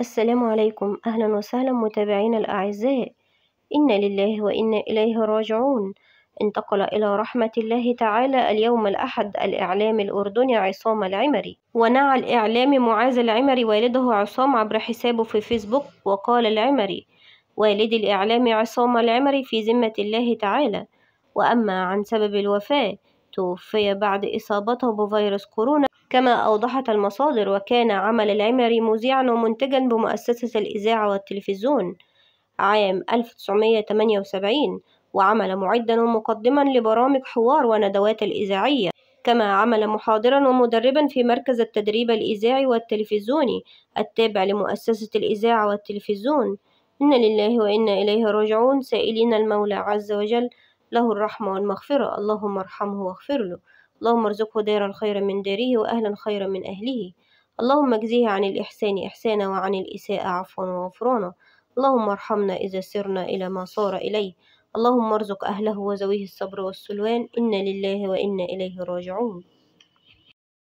السلام عليكم أهلا وسهلا متابعينا الأعزاء إن لله وإنا إليه راجعون انتقل إلى رحمة الله تعالى اليوم الأحد الإعلام الأردني عصام العمري ونعى الإعلام معاذ العمري والده عصام عبر حسابه في فيسبوك وقال العمري والد الإعلام عصام العمري في ذمة الله تعالى وأما عن سبب الوفاة توفي بعد إصابته بفيروس كورونا كما أوضحت المصادر وكان عمل العمري مذيعا ومنتجا بمؤسسة الإذاعة والتلفزيون عام 1978 وعمل معدا ومقدما لبرامج حوار وندوات الإذاعية كما عمل محاضرا ومدربا في مركز التدريب الإذاعي والتلفزيوني التابع لمؤسسة الإذاعة والتلفزيون إن لله وإنا إليه راجعون سائلين المولى عز وجل له الرحمة والمغفرة اللهم ارحمه واغفر له اللهم ارزقه دارا خيرا من داره وأهلا خيرا من أهله اللهم اجزيه عن الإحسان إحسانا وعن الإساءة عفوا وغفرانا اللهم ارحمنا إذا سرنا إلى ما صار إليه اللهم ارزق أهله وزويه الصبر والسلوان إنا لله وإنا إليه راجعون